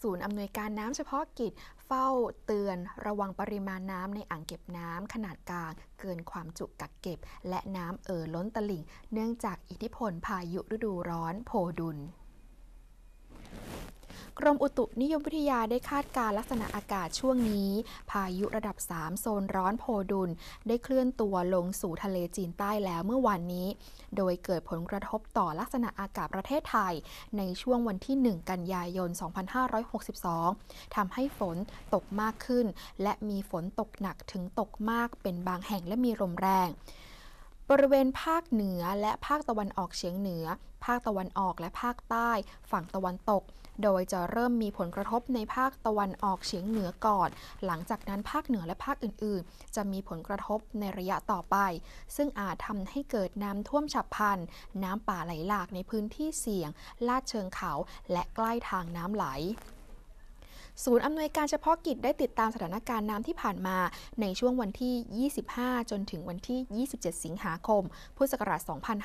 ศูนย์อำนวยการน้ำเฉพาะกิจเฝ้าเตือนระวังปริมาณน้ำในอ่างเก็บน้ำขนาดกลางเกินความจุกักเก็บและน้ำเอ่อล้นตลิ่งเนื่องจากอิทธิพลพายุฤดูร้อนโพดุลกรมอุตุนิยมวิทยาได้คาดการลักษณะอากาศช่วงนี้ พายุระดับ 3 โซนร้อนโพดุลได้เคลื่อนตัวลงสู่ทะเลจีนใต้แล้วเมื่อวันนี้ โดยเกิดผลกระทบต่อลักษณะอากาศประเทศไทยในช่วงวันที่ 1 กันยายน 2562 ทำให้ฝนตกมากขึ้น และมีฝนตกหนักถึงตกมากเป็นบางแห่งและมีลมแรงบริเวณภาคเหนือและภาคตะวันออกเฉียงเหนือ ภาคตะวันออกและภาคใต้ ฝั่งตะวันตก โดยจะเริ่มมีผลกระทบในภาคตะวันออกเฉียงเหนือก่อน หลังจากนั้นภาคเหนือและภาคอื่นๆ จะมีผลกระทบในระยะต่อไป ซึ่งอาจทำให้เกิดน้ำท่วมฉับพลัน น้ำป่าไหลหลากในพื้นที่เสี่ยง ลาดเชิงเขาและใกล้ทางน้ำไหลศูนย์อำนวยการเฉพาะกิจได้ติดตามสถานการณ์น้ำที่ผ่านมาในช่วงวันที่ 25 จนถึงวันที่ 27 สิงหาคมพุทธศักร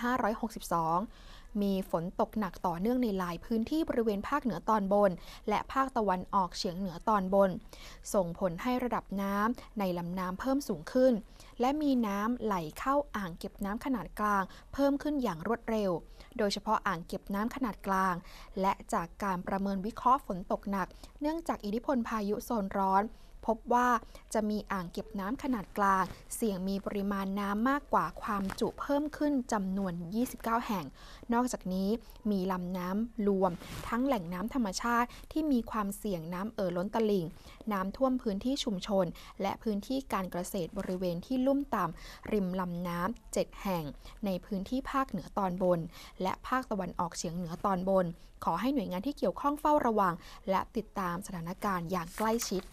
าช2562มีฝนตกหนักต่อเนื่องในหลายพื้นที่บริเวณภาคเหนือตอนบน และภาคตะวันออกเฉียงเหนือตอนบน ส่งผลให้ระดับน้ำในลำน้ำเพิ่มสูงขึ้น และมีน้ำไหลเข้าอ่างเก็บน้ำขนาดกลางเพิ่มขึ้นอย่างรวดเร็ว โดยเฉพาะอ่างเก็บน้ำขนาดกลาง และจากการประเมินวิเคราะห์ฝนตกหนักเนื่องจากอิทธิพลพายุโซนร้อนพบว่าจะมีอ่างเก็บน้ำขนาดกลาง เสี่ยงมีปริมาณน้ำมากกว่าความจุเพิ่มขึ้นจำนวน 29 แห่ง นอกจากนี้มีลำน้ำรวม ทั้งแหล่งน้ำธรรมชาติ ที่มีความเสี่ยงน้ำเอ่อล้นตลิ่งน้ำท่วมพื้นที่ชุมชน และพื้นที่การเกษตรบริเวณที่ลุ่มต่ำริมลำน้ำ 7 แห่ง ในพื้นที่ภาคเหนือตอนบน และภาคตะวันออกเฉียงเหนือตอนบน ขอให้หน่วยงานที่เกี่ยวข้องเฝ้าระวัง และติดตามสถานการณ์อย่างใกล้ชิด